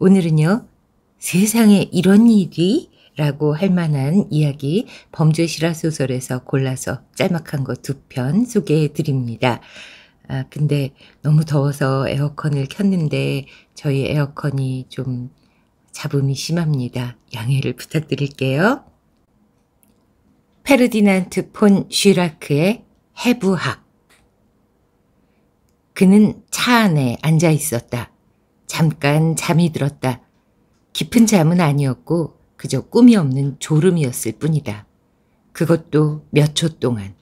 오늘은요, 세상에 이런 일이? 라고 할 만한 이야기 범죄 실화 소설에서 골라서 짤막한 거 두 편 소개해 드립니다. 아, 근데 너무 더워서 에어컨을 켰는데 저희 에어컨이 좀 잡음이 심합니다. 양해를 부탁드릴게요. 페르디난트 폰 슈라크의 해부학. 그는 차 안에 앉아 있었다. 잠깐 잠이 들었다. 깊은 잠은 아니었고 그저 꿈이 없는 졸음이었을 뿐이다. 그것도 몇 초 동안.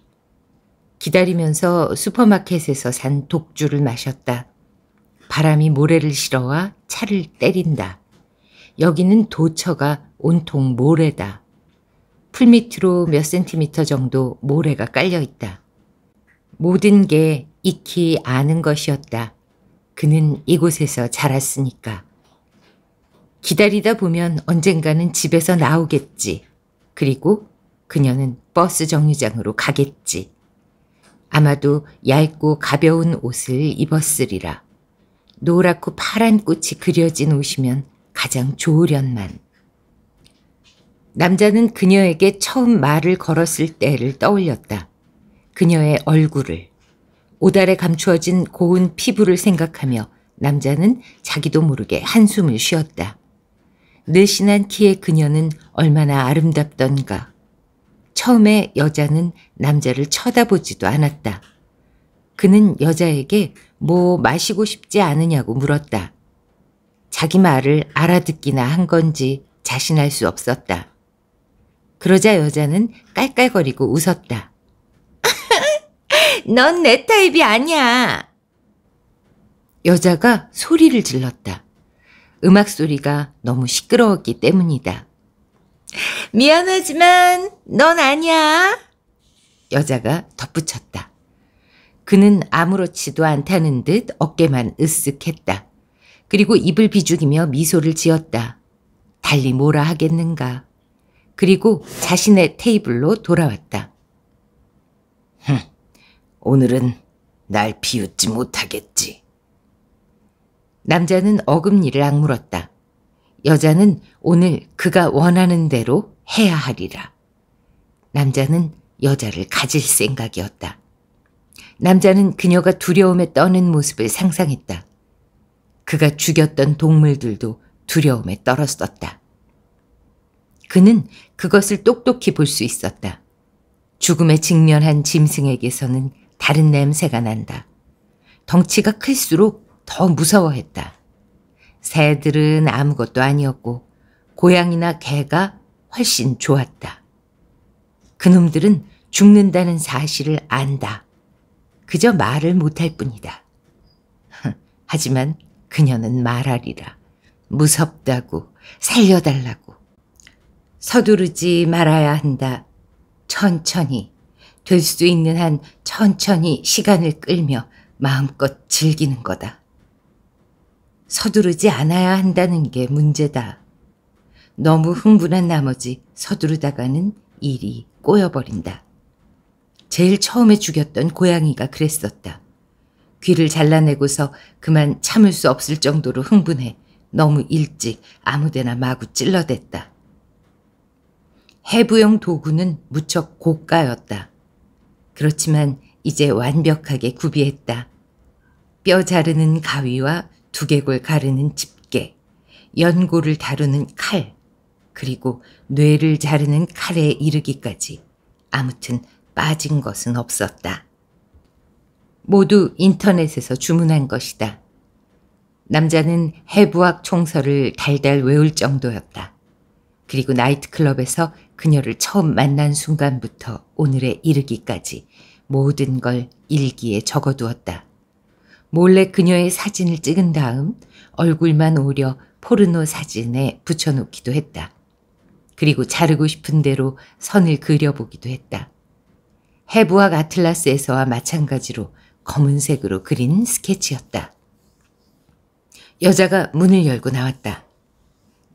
기다리면서 슈퍼마켓에서 산 독주를 마셨다. 바람이 모래를 실어와 차를 때린다. 여기는 도처가 온통 모래다. 풀 밑으로 몇 센티미터 정도 모래가 깔려 있다. 모든 게 익히 아는 것이었다. 그는 이곳에서 자랐으니까. 기다리다 보면 언젠가는 집에서 나오겠지. 그리고 그녀는 버스 정류장으로 가겠지. 아마도 얇고 가벼운 옷을 입었으리라. 노랗고 파란 꽃이 그려진 옷이면 가장 좋으련만. 남자는 그녀에게 처음 말을 걸었을 때를 떠올렸다. 그녀의 얼굴을. 오달에 감추어진 고운 피부를 생각하며 남자는 자기도 모르게 한숨을 쉬었다. 늘신한 키의 그녀는 얼마나 아름답던가. 처음에 여자는 남자를 쳐다보지도 않았다. 그는 여자에게 뭐 마시고 싶지 않으냐고 물었다. 자기 말을 알아듣기나 한 건지 자신할 수 없었다. 그러자 여자는 깔깔거리고 웃었다. 넌내 타입이 아니야. 여자가 소리를 질렀다. 음악 소리가 너무 시끄러웠기 때문이다. 미안하지만 넌 아니야. 여자가 덧붙였다. 그는 아무렇지도 않다는 듯 어깨만 으쓱했다. 그리고 입을 비죽이며 미소를 지었다. 달리 뭐라 하겠는가. 그리고 자신의 테이블로 돌아왔다. 흠. 오늘은 날 비웃지 못하겠지. 남자는 어금니를 악물었다. 여자는 오늘 그가 원하는 대로 해야 하리라. 남자는 여자를 가질 생각이었다. 남자는 그녀가 두려움에 떠는 모습을 상상했다. 그가 죽였던 동물들도 두려움에 떨었었다. 그는 그것을 똑똑히 볼 수 있었다. 죽음에 직면한 짐승에게서는 다른 냄새가 난다. 덩치가 클수록 더 무서워했다. 새들은 아무것도 아니었고 고양이나 개가 훨씬 좋았다. 그놈들은 죽는다는 사실을 안다. 그저 말을 못할 뿐이다. 하지만 그녀는 말하리라. 무섭다고 살려달라고. 서두르지 말아야 한다. 천천히 될수 있는 한 천천히 시간을 끌며 마음껏 즐기는 거다. 서두르지 않아야 한다는 게 문제다. 너무 흥분한 나머지 서두르다가는 일이 꼬여버린다. 제일 처음에 죽였던 고양이가 그랬었다. 귀를 잘라내고서 그만 참을 수 없을 정도로 흥분해 너무 일찍 아무데나 마구 찔러댔다. 해부용 도구는 무척 고가였다. 그렇지만 이제 완벽하게 구비했다. 뼈 자르는 가위와 두개골 가르는 집게, 연골을 다루는 칼, 그리고 뇌를 자르는 칼에 이르기까지 아무튼 빠진 것은 없었다. 모두 인터넷에서 주문한 것이다. 남자는 해부학 총서를 달달 외울 정도였다. 그리고 나이트클럽에서 그녀를 처음 만난 순간부터 오늘에 이르기까지 모든 걸 일기에 적어두었다. 몰래 그녀의 사진을 찍은 다음 얼굴만 오려 포르노 사진에 붙여놓기도 했다. 그리고 자르고 싶은 대로 선을 그려보기도 했다. 해부학 아틀라스에서와 마찬가지로 검은색으로 그린 스케치였다. 여자가 문을 열고 나왔다.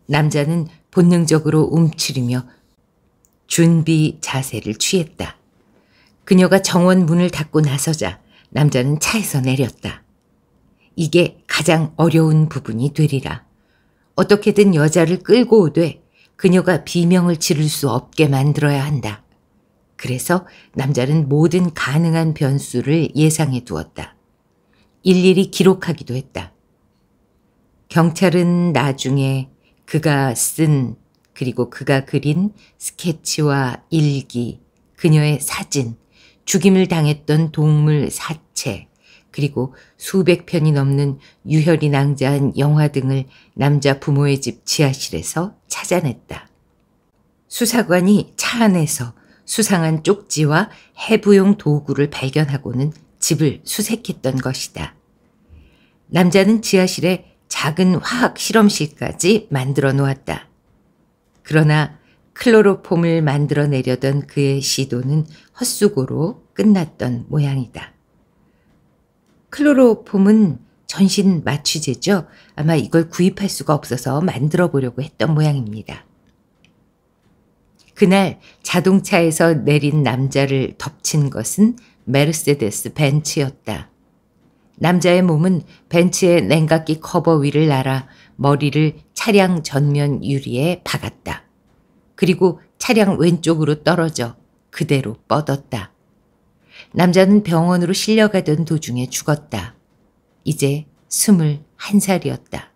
남자는 본능적으로 움츠리며 준비 자세를 취했다. 그녀가 정원 문을 닫고 나서자 남자는 차에서 내렸다. 이게 가장 어려운 부분이 되리라. 어떻게든 여자를 끌고 오되 그녀가 비명을 지를 수 없게 만들어야 한다. 그래서 남자는 모든 가능한 변수를 예상해 두었다. 일일이 기록하기도 했다. 경찰은 나중에 그가 쓴 그리고 그가 그린 스케치와 일기, 그녀의 사진, 죽임을 당했던 동물 사체, 그리고 수백 편이 넘는 유혈이 낭자한 영화 등을 남자 부모의 집 지하실에서 찾아냈다. 수사관이 차 안에서 수상한 쪽지와 해부용 도구를 발견하고는 집을 수색했던 것이다. 남자는 지하실에 작은 화학 실험실까지 만들어 놓았다. 그러나 클로로폼을 만들어내려던 그의 시도는 헛수고로 끝났던 모양이다. 클로로폼은 전신 마취제죠. 아마 이걸 구입할 수가 없어서 만들어 보려고 했던 모양입니다. 그날 자동차에서 내린 남자를 덮친 것은 메르세데스 벤츠였다. 남자의 몸은 벤츠의 냉각기 커버 위를 날아 머리를 차량 전면 유리에 박았다. 그리고 차량 왼쪽으로 떨어져 그대로 뻗었다. 남자는 병원으로 실려가던 도중에 죽었다. 이제 21살이었다.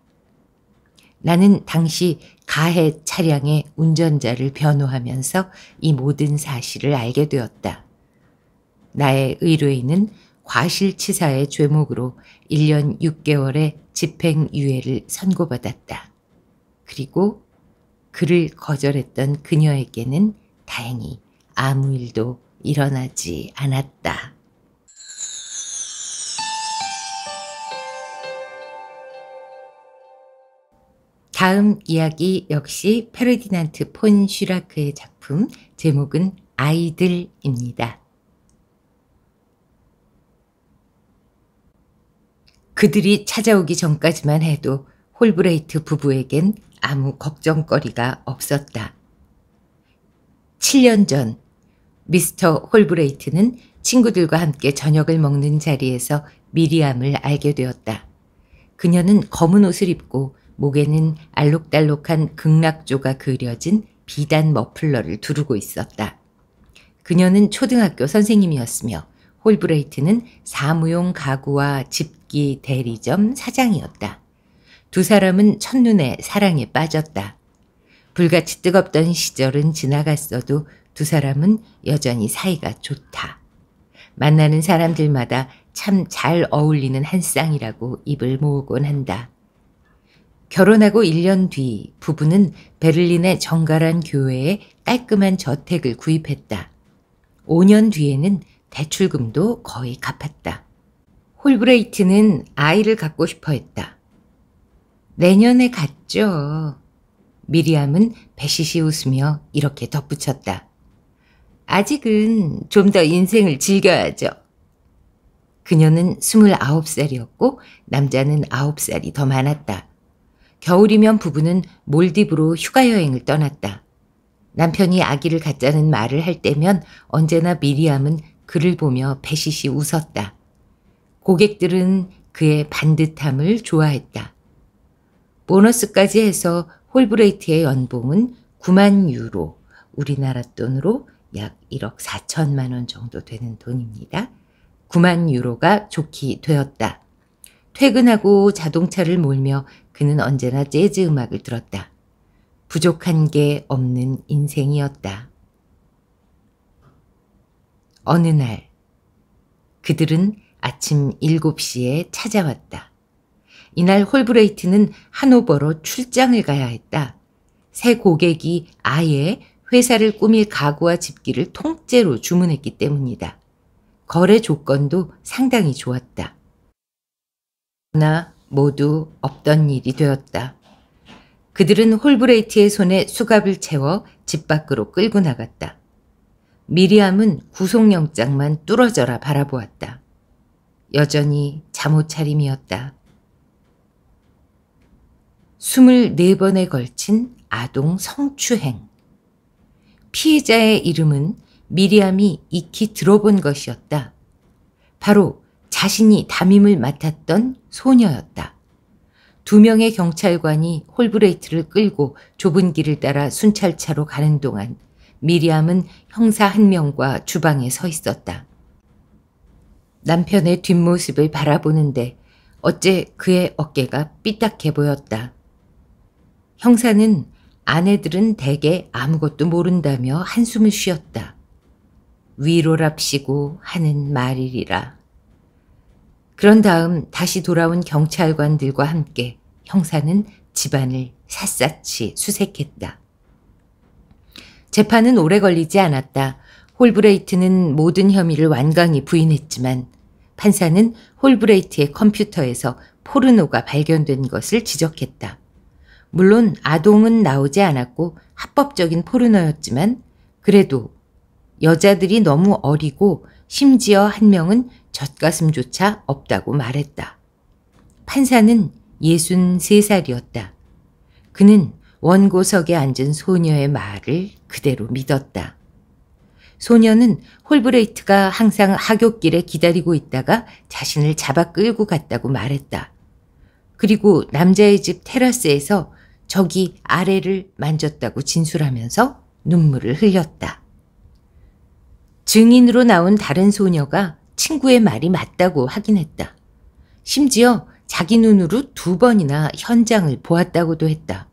나는 당시 가해 차량의 운전자를 변호하면서 이 모든 사실을 알게 되었다. 나의 의뢰인은 과실치사의 죄목으로 1년 6개월의 집행유예를 선고받았다. 그리고 그를 거절했던 그녀에게는 다행히 아무 일도 일어나지 않았다. 다음 이야기 역시 페르디난트 폰 슈라크의 작품 제목은 아이들입니다. 그들이 찾아오기 전까지만 해도 홀브레이트 부부에겐 아무 걱정거리가 없었다. 7년 전 미스터 홀브레이트는 친구들과 함께 저녁을 먹는 자리에서 미리암을 알게 되었다. 그녀는 검은 옷을 입고 목에는 알록달록한 극락조가 그려진 비단 머플러를 두르고 있었다. 그녀는 초등학교 선생님이었으며 홀브레이트는 사무용 가구와 집 가기 대리점 사장이었다. 두 사람은 첫눈에 사랑에 빠졌다. 불같이 뜨겁던 시절은 지나갔어도 두 사람은 여전히 사이가 좋다. 만나는 사람들마다 참 잘 어울리는 한 쌍이라고 입을 모으곤 한다. 결혼하고 1년 뒤 부부는 베를린의 정갈한 교회에 깔끔한 저택을 구입했다. 5년 뒤에는 대출금도 거의 갚았다. 홀브레이트는 아이를 갖고 싶어 했다. 내년에 갔죠 미리암은 배시시 웃으며 이렇게 덧붙였다. 아직은 좀 더 인생을 즐겨야죠. 그녀는 29살이었고 남자는 9살이 더 많았다. 겨울이면 부부는 몰디브로 휴가 여행을 떠났다. 남편이 아기를 갖자는 말을 할 때면 언제나 미리암은 그를 보며 배시시 웃었다. 고객들은 그의 반듯함을 좋아했다. 보너스까지 해서 홀브레이트의 연봉은 9만 유로, 우리나라 돈으로 약 1억 4천만 원 정도 되는 돈입니다. 9만 유로가 좋기 되었다. 퇴근하고 자동차를 몰며 그는 언제나 재즈 음악을 들었다. 부족한 게 없는 인생이었다. 어느 날 그들은 아침 7시에 찾아왔다. 이날 홀브레이트는 한오버로 출장을 가야 했다. 새 고객이 아예 회사를 꾸밀 가구와 집기를 통째로 주문했기 때문이다. 거래 조건도 상당히 좋았다. 그러나 모두 없던 일이 되었다. 그들은 홀브레이트의 손에 수갑을 채워 집 밖으로 끌고 나갔다. 미리암은 구속영장만 뚫어져라 바라보았다. 여전히 잠옷차림이었다. 24번에 걸친 아동 성추행. 피해자의 이름은 미리암이 익히 들어본 것이었다. 바로 자신이 담임을 맡았던 소녀였다. 두 명의 경찰관이 홀브레이트를 끌고 좁은 길을 따라 순찰차로 가는 동안 미리암은 형사 한 명과 주방에 서 있었다. 남편의 뒷모습을 바라보는데 어째 그의 어깨가 삐딱해 보였다. 형사는 아내들은 대개 아무것도 모른다며 한숨을 쉬었다. 위로랍시고 하는 말이리라. 그런 다음 다시 돌아온 경찰관들과 함께 형사는 집안을 샅샅이 수색했다. 재판은 오래 걸리지 않았다. 홀브레이트는 모든 혐의를 완강히 부인했지만 판사는 홀브레이트의 컴퓨터에서 포르노가 발견된 것을 지적했다. 물론 아동은 나오지 않았고 합법적인 포르노였지만 그래도 여자들이 너무 어리고 심지어 한 명은 젖가슴조차 없다고 말했다. 판사는 63살이었다. 그는 원고석에 앉은 소녀의 말을 그대로 믿었다. 소녀는 홀브레이트가 항상 하굣길에 기다리고 있다가 자신을 잡아 끌고 갔다고 말했다. 그리고 남자의 집 테라스에서 저기 아래를 만졌다고 진술하면서 눈물을 흘렸다. 증인으로 나온 다른 소녀가 친구의 말이 맞다고 확인했다. 심지어 자기 눈으로 두 번이나 현장을 보았다고도 했다.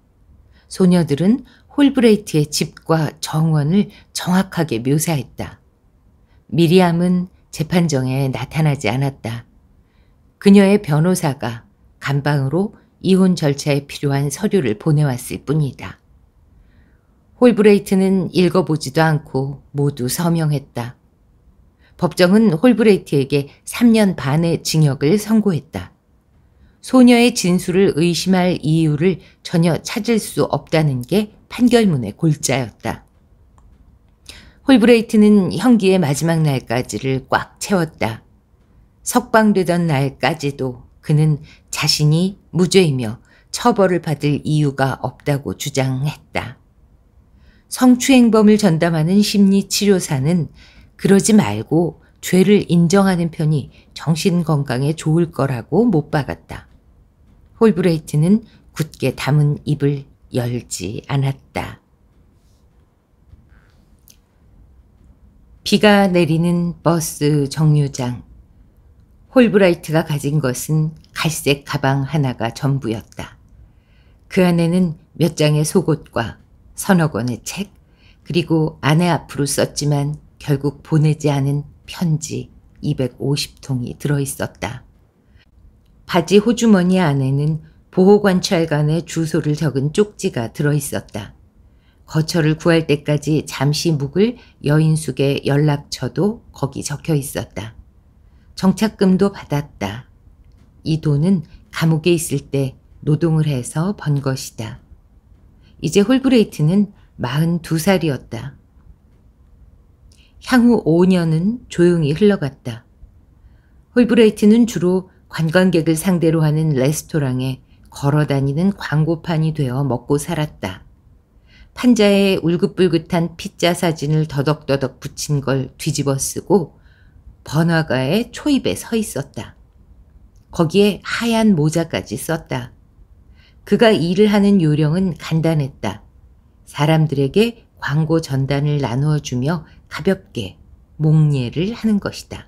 소녀들은 홀브레이트의 집과 정원을 정확하게 묘사했다. 미리암은 재판정에 나타나지 않았다. 그녀의 변호사가 감방으로 이혼 절차에 필요한 서류를 보내왔을 뿐이다. 홀브레이트는 읽어보지도 않고 모두 서명했다. 법정은 홀브레이트에게 3년 반의 징역을 선고했다. 소녀의 진술을 의심할 이유를 전혀 찾을 수 없다는 게 판결문의 골자였다. 홀브레이트는 형기의 마지막 날까지를 꽉 채웠다. 석방되던 날까지도 그는 자신이 무죄이며 처벌을 받을 이유가 없다고 주장했다. 성추행범을 전담하는 심리치료사는 그러지 말고 죄를 인정하는 편이 정신건강에 좋을 거라고 못 박았다. 홀브레이트는 굳게 담은 입을 열지 않았다. 비가 내리는 버스 정류장. 홀브라이트가 가진 것은 갈색 가방 하나가 전부였다. 그 안에는 몇 장의 속옷과 서너 권의 책, 그리고 아내 앞으로 썼지만 결국 보내지 않은 편지 250통이 들어있었다. 바지 호주머니 안에는 보호관찰관의 주소를 적은 쪽지가 들어있었다. 거처를 구할 때까지 잠시 묵을 여인숙의 연락처도 거기 적혀 있었다. 정착금도 받았다. 이 돈은 감옥에 있을 때 노동을 해서 번 것이다. 이제 홀브레이트는 42살이었다. 향후 5년은 조용히 흘러갔다. 홀브레이트는 주로 관광객을 상대로 하는 레스토랑에 걸어다니는 광고판이 되어 먹고 살았다. 판자에 울긋불긋한 피자 사진을 더덕더덕 붙인 걸 뒤집어 쓰고 번화가의 초입에 서 있었다. 거기에 하얀 모자까지 썼다. 그가 일을 하는 요령은 간단했다. 사람들에게 광고 전단을 나누어 주며 가볍게 목례를 하는 것이다.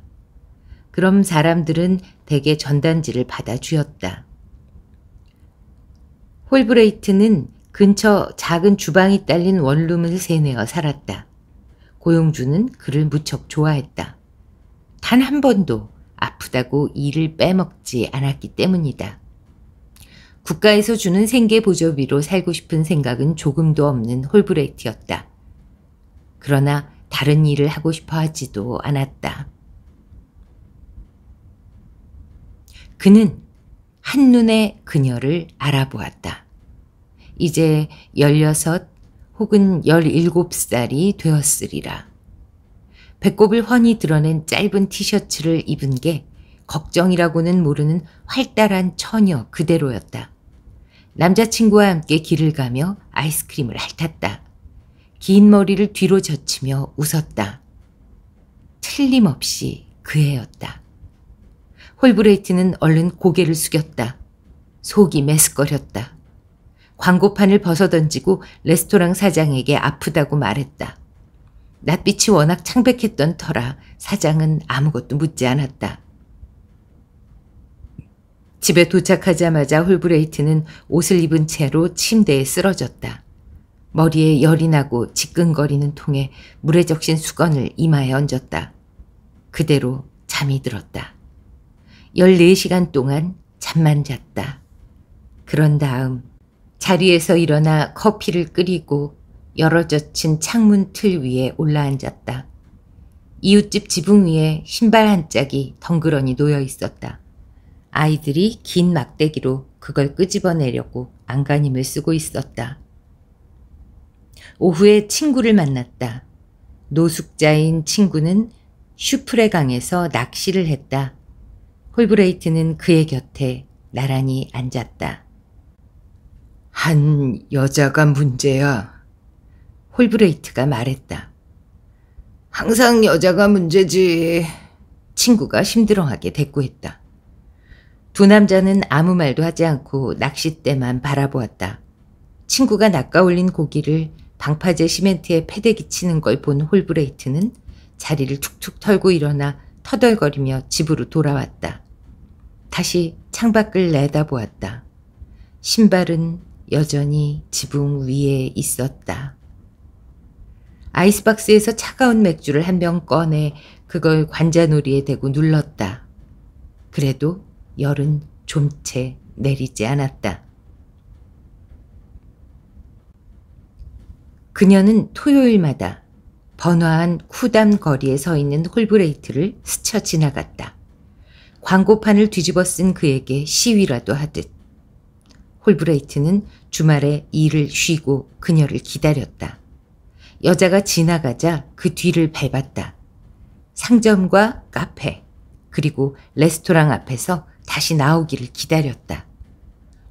그럼 사람들은 대개 전단지를 받아 주었다. 홀브레이트는 근처 작은 주방이 딸린 원룸을 세뇌어 살았다. 고용주는 그를 무척 좋아했다. 단 한 번도 아프다고 일을 빼먹지 않았기 때문이다. 국가에서 주는 생계 보조비로 살고 싶은 생각은 조금도 없는 홀브레이트였다. 그러나 다른 일을 하고 싶어 하지도 않았다. 그는 한눈에 그녀를 알아보았다. 이제 16 혹은 17살이 되었으리라. 배꼽을 훤히 드러낸 짧은 티셔츠를 입은 게 걱정이라고는 모르는 활달한 처녀 그대로였다. 남자친구와 함께 길을 가며 아이스크림을 핥았다. 긴 머리를 뒤로 젖히며 웃었다. 틀림없이 그 애였다. 홀브레이트는 얼른 고개를 숙였다. 속이 메스거렸다. 광고판을 벗어던지고 레스토랑 사장에게 아프다고 말했다. 낯빛이 워낙 창백했던 터라 사장은 아무것도 묻지 않았다. 집에 도착하자마자 홀브레이트는 옷을 입은 채로 침대에 쓰러졌다. 머리에 열이 나고 지끈거리는 통에 물에 적신 수건을 이마에 얹었다. 그대로 잠이 들었다. 14시간 동안 잠만 잤다. 그런 다음 자리에서 일어나 커피를 끓이고 열어젖힌 창문 틀 위에 올라앉았다. 이웃집 지붕 위에 신발 한 짝이 덩그러니 놓여 있었다. 아이들이 긴 막대기로 그걸 끄집어내려고 안간힘을 쓰고 있었다. 오후에 친구를 만났다. 노숙자인 친구는 슈프레강에서 낚시를 했다. 홀브레이트는 그의 곁에 나란히 앉았다. 한 여자가 문제야. 홀브레이트가 말했다. 항상 여자가 문제지. 친구가 힘들어하게 대꾸했다. 두 남자는 아무 말도 하지 않고 낚싯대만 바라보았다. 친구가 낚아올린 고기를 방파제 시멘트에 패대기 치는 걸 본 홀브레이트는 자리를 툭툭 털고 일어나 터덜거리며 집으로 돌아왔다. 다시 창밖을 내다보았다. 신발은 여전히 지붕 위에 있었다. 아이스박스에서 차가운 맥주를 한 병 꺼내 그걸 관자놀이에 대고 눌렀다. 그래도 열은 좀 채 내리지 않았다. 그녀는 토요일마다 번화한 쿠담 거리에 서 있는 홀브레이트를 스쳐 지나갔다. 광고판을 뒤집어 쓴 그에게 시위라도 하듯. 홀브레이트는 주말에 일을 쉬고 그녀를 기다렸다. 여자가 지나가자 그 뒤를 밟았다. 상점과 카페, 그리고 레스토랑 앞에서 다시 나오기를 기다렸다.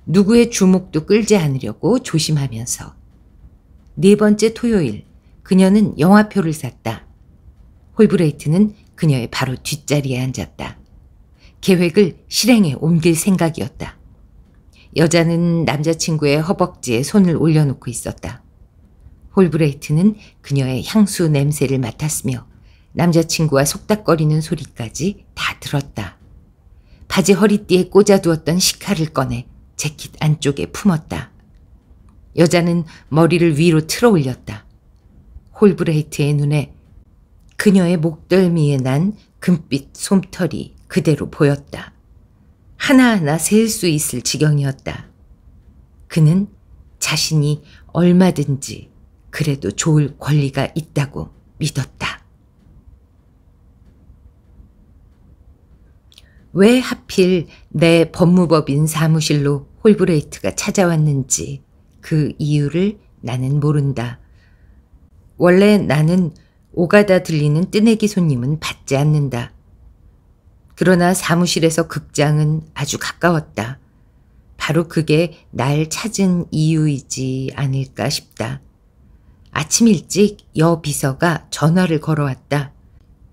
누구의 주목도 끌지 않으려고 조심하면서. 네 번째 토요일, 그녀는 영화표를 샀다. 홀브레이트는 그녀의 바로 뒷자리에 앉았다. 계획을 실행에 옮길 생각이었다. 여자는 남자친구의 허벅지에 손을 올려놓고 있었다. 홀브레이트는 그녀의 향수 냄새를 맡았으며 남자친구와 속닥거리는 소리까지 다 들었다. 바지 허리띠에 꽂아두었던 시카를 꺼내 재킷 안쪽에 품었다. 여자는 머리를 위로 틀어 올렸다. 홀브레이트의 눈에 그녀의 목덜미에 난 금빛 솜털이 그대로 보였다. 하나하나 셀 수 있을 지경이었다. 그는 자신이 얼마든지 그래도 좋을 권리가 있다고 믿었다. 왜 하필 내 법무법인 사무실로 홀브레이트가 찾아왔는지 그 이유를 나는 모른다. 원래 나는 오가다 들리는 뜨내기 손님은 받지 않는다. 그러나 사무실에서 극장은 아주 가까웠다. 바로 그게 날 찾은 이유이지 않을까 싶다. 아침 일찍 여 비서가 전화를 걸어왔다.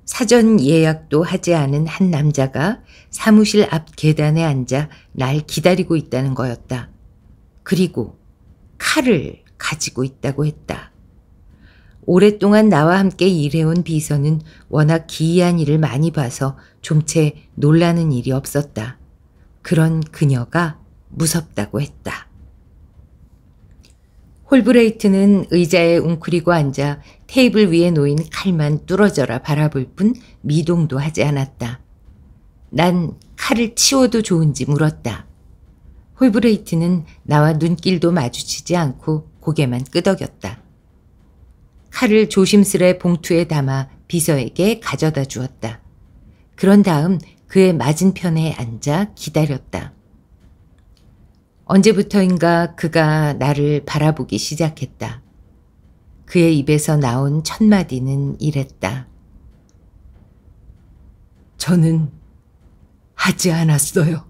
사전 예약도 하지 않은 한 남자가 사무실 앞 계단에 앉아 날 기다리고 있다는 거였다. 그리고 칼을 가지고 있다고 했다. 오랫동안 나와 함께 일해온 비서는 워낙 기이한 일을 많이 봐서 좀 채 놀라는 일이 없었다. 그런 그녀가 무섭다고 했다. 홀브레이트는 의자에 웅크리고 앉아 테이블 위에 놓인 칼만 뚫어져라 바라볼 뿐 미동도 하지 않았다. 난 칼을 치워도 좋은지 물었다. 홀브레이트는 나와 눈길도 마주치지 않고 고개만 끄덕였다. 칼을 조심스레 봉투에 담아 비서에게 가져다 주었다. 그런 다음 그의 맞은편에 앉아 기다렸다. 언제부터인가 그가 나를 바라보기 시작했다. 그의 입에서 나온 첫 마디는 이랬다. 저는 하지 않았어요.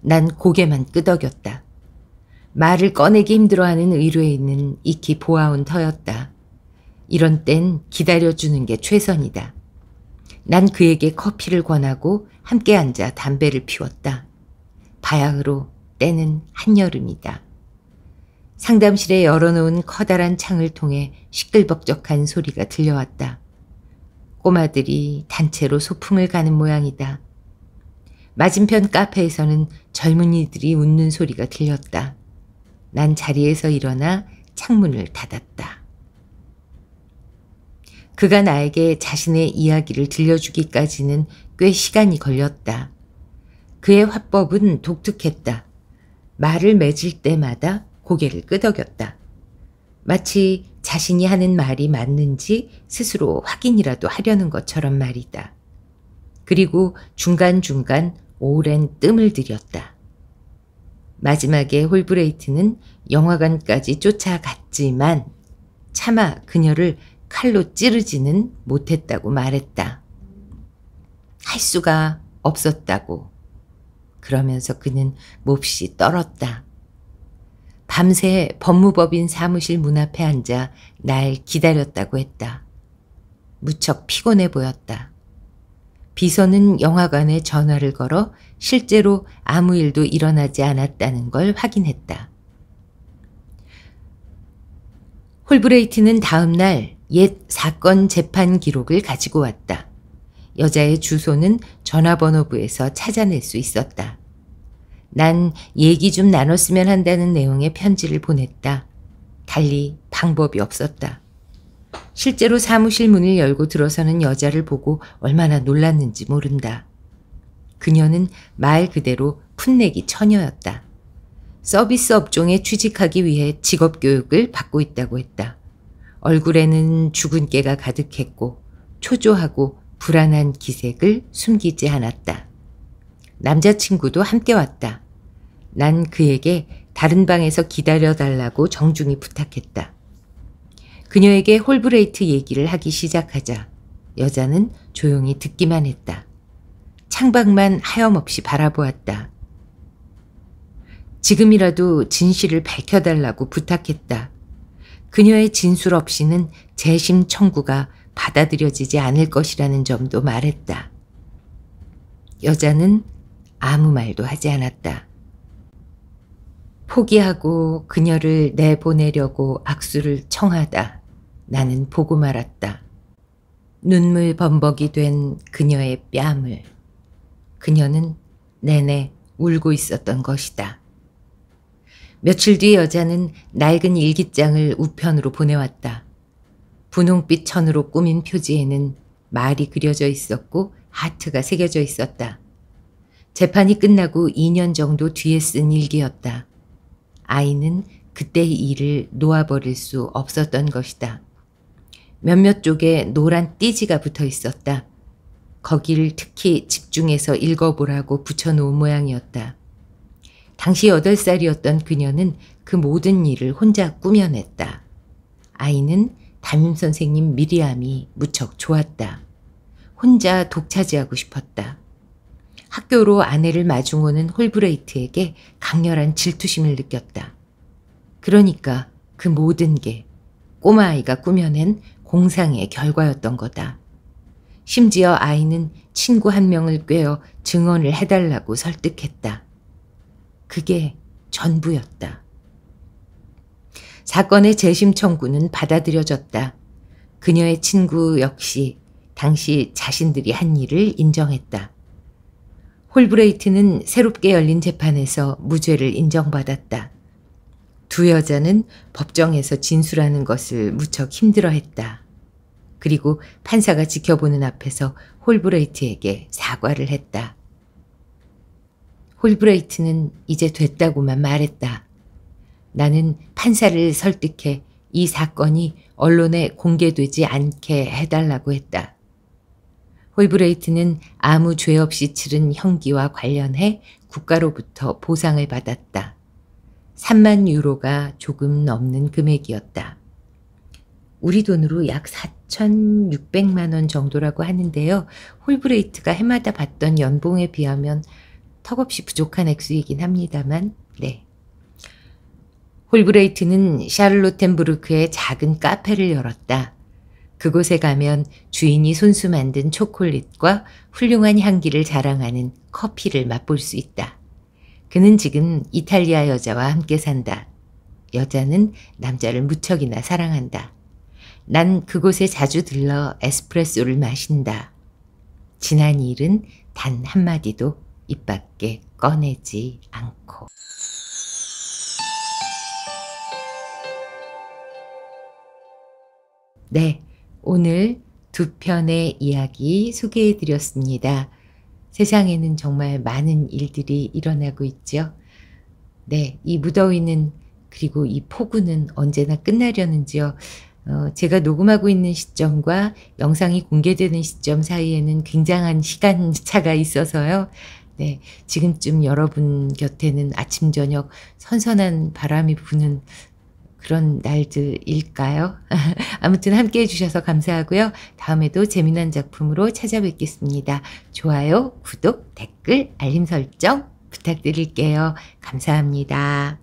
난 고개만 끄덕였다. 말을 꺼내기 힘들어하는 의뢰인은 익히 보아온 터였다. 이런 땐 기다려주는 게 최선이다. 난 그에게 커피를 권하고 함께 앉아 담배를 피웠다. 바야흐로 때는 한여름이다. 상담실에 열어놓은 커다란 창을 통해 시끌벅적한 소리가 들려왔다. 꼬마들이 단체로 소풍을 가는 모양이다. 맞은편 카페에서는 젊은이들이 웃는 소리가 들렸다. 난 자리에서 일어나 창문을 닫았다. 그가 나에게 자신의 이야기를 들려주기까지는 꽤 시간이 걸렸다. 그의 화법은 독특했다. 말을 맺을 때마다 고개를 끄덕였다. 마치 자신이 하는 말이 맞는지 스스로 확인이라도 하려는 것처럼 말이다. 그리고 중간중간 오랜 뜸을 들였다. 마지막에 홀브레이트는 영화관까지 쫓아갔지만 차마 그녀를 칼로 찌르지는 못했다고 말했다. 할 수가 없었다고. 그러면서 그는 몹시 떨었다. 밤새 법무법인 사무실 문 앞에 앉아 날 기다렸다고 했다. 무척 피곤해 보였다. 비서는 영화관에 전화를 걸어 실제로 아무 일도 일어나지 않았다는 걸 확인했다. 홀브레이트는 다음 날 옛 사건 재판 기록을 가지고 왔다. 여자의 주소는 전화번호부에서 찾아낼 수 있었다. 난 얘기 좀 나눴으면 한다는 내용의 편지를 보냈다. 달리 방법이 없었다. 실제로 사무실 문을 열고 들어서는 여자를 보고 얼마나 놀랐는지 모른다. 그녀는 말 그대로 풋내기 처녀였다. 서비스 업종에 취직하기 위해 직업 교육을 받고 있다고 했다. 얼굴에는 죽은 깨가 가득했고 초조하고 불안한 기색을 숨기지 않았다. 남자친구도 함께 왔다. 난 그에게 다른 방에서 기다려달라고 정중히 부탁했다. 그녀에게 홀브레이트 얘기를 하기 시작하자 여자는 조용히 듣기만 했다. 창밖만 하염없이 바라보았다. 지금이라도 진실을 밝혀달라고 부탁했다. 그녀의 진술 없이는 재심 청구가 받아들여지지 않을 것이라는 점도 말했다. 여자는 아무 말도 하지 않았다. 포기하고 그녀를 내보내려고 악수를 청하다. 나는 보고 말았다. 눈물 범벅이 된 그녀의 뺨을. 그녀는 내내 울고 있었던 것이다. 며칠 뒤 여자는 낡은 일기장을 우편으로 보내왔다. 분홍빛 천으로 꾸민 표지에는 말이 그려져 있었고 하트가 새겨져 있었다. 재판이 끝나고 2년 정도 뒤에 쓴 일기였다. 아이는 그때 일을 놓아버릴 수 없었던 것이다. 몇몇 쪽에 노란 띠지가 붙어 있었다. 거기를 특히 집중해서 읽어보라고 붙여놓은 모양이었다. 당시 8살이었던 그녀는 그 모든 일을 혼자 꾸며냈다. 아이는 담임선생님 미리암이 무척 좋았다. 혼자 독차지하고 싶었다. 학교로 아내를 마중 오는 홀브레이트에게 강렬한 질투심을 느꼈다. 그러니까 그 모든 게 꼬마아이가 꾸며낸 공상의 결과였던 거다. 심지어 아이는 친구 한 명을 꿰어 증언을 해달라고 설득했다. 그게 전부였다. 사건의 재심 청구는 받아들여졌다. 그녀의 친구 역시 당시 자신들이 한 일을 인정했다. 홀브레이트는 새롭게 열린 재판에서 무죄를 인정받았다. 두 여자는 법정에서 진술하는 것을 무척 힘들어했다. 그리고 판사가 지켜보는 앞에서 홀브레이트에게 사과를 했다. 홀브레이트는 이제 됐다고만 말했다. 나는 판사를 설득해 이 사건이 언론에 공개되지 않게 해달라고 했다. 홀브레이트는 아무 죄 없이 치른 형기와 관련해 국가로부터 보상을 받았다. 3만 유로가 조금 넘는 금액이었다. 우리 돈으로 약 4,600만 원 정도라고 하는데요. 홀브레이트가 해마다 받던 연봉에 비하면 턱없이 부족한 액수이긴 합니다만 네. 홀브레이트는 샤를로텐부르크의 작은 카페를 열었다. 그곳에 가면 주인이 손수 만든 초콜릿과 훌륭한 향기를 자랑하는 커피를 맛볼 수 있다. 그는 지금 이탈리아 여자와 함께 산다. 여자는 남자를 무척이나 사랑한다. 난 그곳에 자주 들러 에스프레소를 마신다. 지난 일은 단 한마디도 입 밖에 꺼내지 않고. 네, 오늘 두 편의 이야기 소개해 드렸습니다. 세상에는 정말 많은 일들이 일어나고 있죠. 네, 이 무더위는 그리고 이 폭우는 언제나 끝나려는지요. 어, 제가 녹음하고 있는 시점과 영상이 공개되는 시점 사이에는 굉장한 시간 차가 있어서요. 네, 지금쯤 여러분 곁에는 아침 저녁 선선한 바람이 부는 그런 날들일까요? 아무튼 함께 해주셔서 감사하고요. 다음에도 재미난 작품으로 찾아뵙겠습니다. 좋아요, 구독, 댓글, 알림 설정 부탁드릴게요. 감사합니다.